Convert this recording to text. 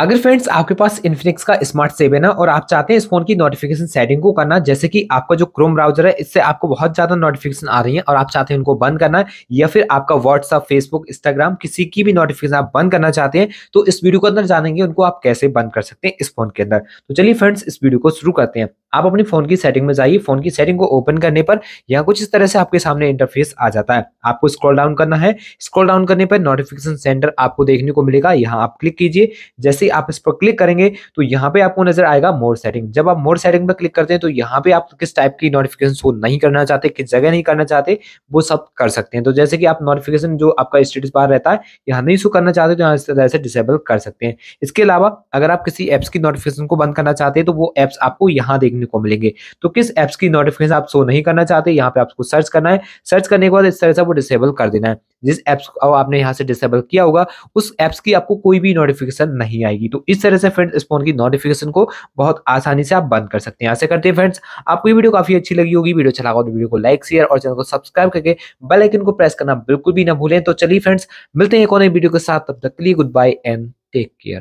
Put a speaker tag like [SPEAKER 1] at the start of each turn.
[SPEAKER 1] अगर फ्रेंड्स आपके पास इन्फिनिक्स का स्मार्ट सेव है ना और आप चाहते हैं इस फोन की नोटिफिकेशन सेटिंग को करना जैसे कि आपका जो क्रोम ब्राउजर है इससे आपको बहुत ज्यादा नोटिफिकेशन आ रही है और आप चाहते हैं उनको बंद करना या फिर आपका व्हाट्सअप फेसबुक इंस्टाग्राम किसी की भी नोटिफिकेशन आप बंद करना चाहते हैं तो इस वीडियो के अंदर जानेंगे उनको आप कैसे बंद कर सकते हैं इस फोन के अंदर तो चलिए फ्रेंड्स इस वीडियो को शुरू करते हैं आप अपने फोन की सेटिंग में जाइए फोन की सेटिंग को ओपन करने पर यहाँ कुछ इस तरह से आपके सामने इंटरफेस आ जाता है आपको स्क्रॉल डाउन करना है स्क्रॉल डाउन करने पर नोटिफिकेशन सेंटर आपको देखने को मिलेगा यहाँ आप क्लिक कीजिए जैसे ही आप इस पर क्लिक करेंगे तो यहाँ पे आपको नजर आएगा मोर सेटिंग जब आप मोर सेटिंग पर क्लिक करते हैं तो यहाँ पे आप किस टाइप की नोटिफिकेशन शो नहीं करना चाहते किस जगह नहीं करना चाहते वो सब कर सकते हैं तो जैसे कि आप नोटिफिकेशन जो आपका स्टेटस बार रहता है यहाँ नहीं शो करना चाहते तो यहाँ इस तरह से डिसेबल कर सकते हैं इसके अलावा अगर आप किसी एप्स की नोटिफिकेशन को बंद करना चाहते हैं तो वो एप्स आपको यहाँ देखने को मिलेंगे तो किस एप्स की नोटिफिकेशन आप शो नहीं करना चाहते यहाँ पे आपको सर्च करना है सर्च करने के बाद इस तरह से वो डिसेबल कर देना है जिस एप्स को आपने यहाँ से डिसेबल किया होगा उस ऐप्स की आपको कोई भी नोटिफिकेशन नहीं आएगी तो इस तरह से फ्रेंड्स इस फोन की नोटिफिकेशन को बहुत आसानी से आप बंद कर सकते हैं ऐसे करते हैं फ्रेंड्स आपको ये वीडियो काफी अच्छी लगी होगी वीडियो अच्छा चला तो वीडियो को लाइक शेयर और चैनल को सब्सक्राइब करके बेलाइकन को प्रेस करना बिल्कुल भी ना भूलें तो चलिए फ्रेंड्स मिलते हैं एक और वीडियो के साथ तब तक के लिए goodbye and take care